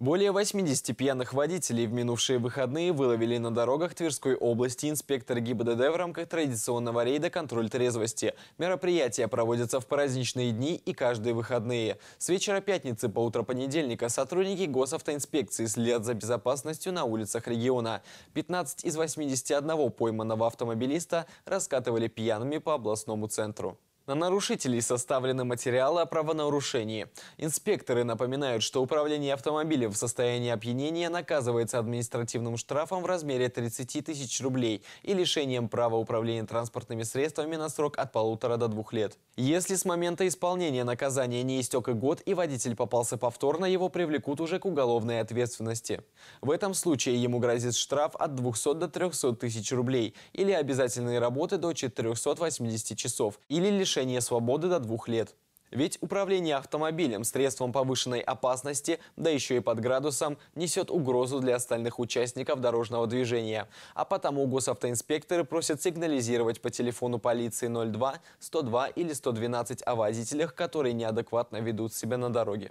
Более 80 пьяных водителей в минувшие выходные выловили на дорогах Тверской области инспекторы ГИБДД в рамках традиционного рейда «Контроль трезвости». Мероприятия проводятся в праздничные дни и каждые выходные. С вечера пятницы по утро понедельника сотрудники госавтоинспекции следят за безопасностью на улицах региона. 15 из 81 пойманного автомобилиста раскатывали пьяными по областному центру. На нарушителей составлены материалы о правонарушении. Инспекторы напоминают, что управление автомобилем в состоянии опьянения наказывается административным штрафом в размере 30 тысяч рублей и лишением права управления транспортными средствами на срок от полутора до двух лет. Если с момента исполнения наказания не истек и год и водитель попался повторно, его привлекут уже к уголовной ответственности. В этом случае ему грозит штраф от 200 до 300 тысяч рублей или обязательные работы до 480 часов или лишение лишения свободы до двух лет. Ведь управление автомобилем средством повышенной опасности, да еще и под градусом, несет угрозу для остальных участников дорожного движения. А потому госавтоинспекторы просят сигнализировать по телефону полиции 02, 102 или 112 о водителях, которые неадекватно ведут себя на дороге.